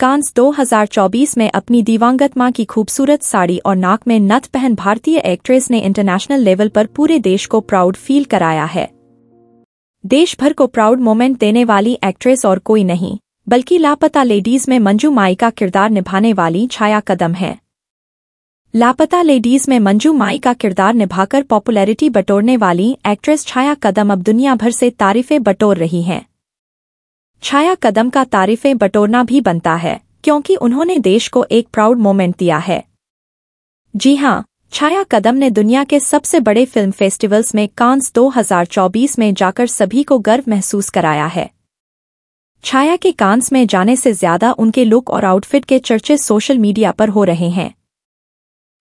कांस 2024 में अपनी दिवंगत मां की खूबसूरत साड़ी और नाक में नथ पहन भारतीय एक्ट्रेस ने इंटरनेशनल लेवल पर पूरे देश को प्राउड फील कराया है देश भर को प्राउड मोमेंट देने वाली एक्ट्रेस और कोई नहीं बल्कि लापता लेडीज में मंजू माई का किरदार निभाने वाली छाया कदम है लापता लेडीज में मंजू माई का किरदार निभाकर पॉपुलैरिटी बटोरने वाली एक्ट्रेस छाया कदम अब दुनिया भर से तारीफें बटोर रही हैं छाया कदम का तारीफें बटोरना भी बनता है क्योंकि उन्होंने देश को एक प्राउड मोमेंट दिया है जी हाँ छाया कदम ने दुनिया के सबसे बड़े फिल्म फेस्टिवल्स में कांस 2024 में जाकर सभी को गर्व महसूस कराया है छाया के कांस में जाने से ज्यादा उनके लुक और आउटफिट के चर्चे सोशल मीडिया पर हो रहे हैं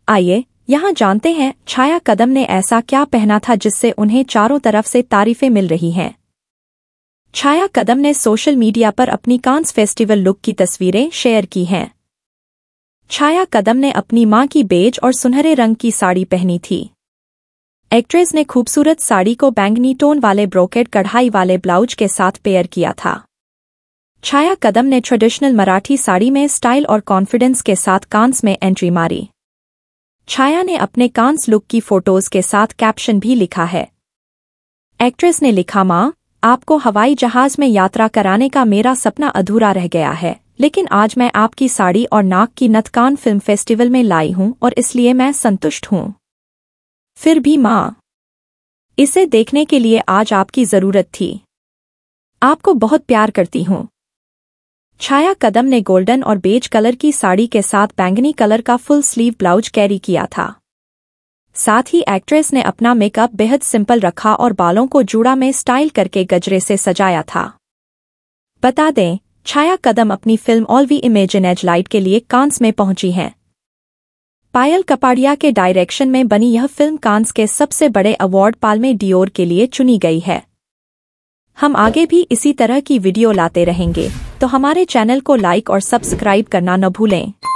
आइए यहाँ जानते हैं छाया कदम ने ऐसा क्या पहना था जिससे उन्हें चारों तरफ से तारीफें मिल रही हैं छाया कदम ने सोशल मीडिया पर अपनी कांस फेस्टिवल लुक की तस्वीरें शेयर की हैं छाया कदम ने अपनी मां की बेज और सुनहरे रंग की साड़ी पहनी थी एक्ट्रेस ने खूबसूरत साड़ी को बैंगनी टोन वाले ब्रोकेड कढ़ाई वाले ब्लाउज के साथ पेयर किया था छाया कदम ने ट्रेडिशनल मराठी साड़ी में स्टाइल और कॉन्फिडेंस के साथ कांस में एंट्री मारी छाया ने अपने कांस लुक की फोटोज के साथ कैप्शन भी लिखा है एक्ट्रेस ने लिखा माँ आपको हवाई जहाज में यात्रा कराने का मेरा सपना अधूरा रह गया है लेकिन आज मैं आपकी साड़ी और नाक की नतकान फिल्म फेस्टिवल में लाई हूं और इसलिए मैं संतुष्ट हूं फिर भी माँ इसे देखने के लिए आज आपकी जरूरत थी आपको बहुत प्यार करती हूं छाया कदम ने गोल्डन और बेज कलर की साड़ी के साथ बैंगनी कलर का फुल स्लीव ब्लाउज कैरी किया था साथ ही एक्ट्रेस ने अपना मेकअप बेहद सिंपल रखा और बालों को जूड़ा में स्टाइल करके गजरे से सजाया था बता दें छाया कदम अपनी film all we imagine as light के लिए कांस में पहुंची हैं पायल कपाड़िया के डायरेक्शन में बनी यह फिल्म कांस के सबसे बड़े अवार्ड पालमे डियोर के लिए चुनी गई है हम आगे भी इसी तरह की वीडियो लाते रहेंगे तो हमारे चैनल को लाइक और सब्सक्राइब करना न भूलें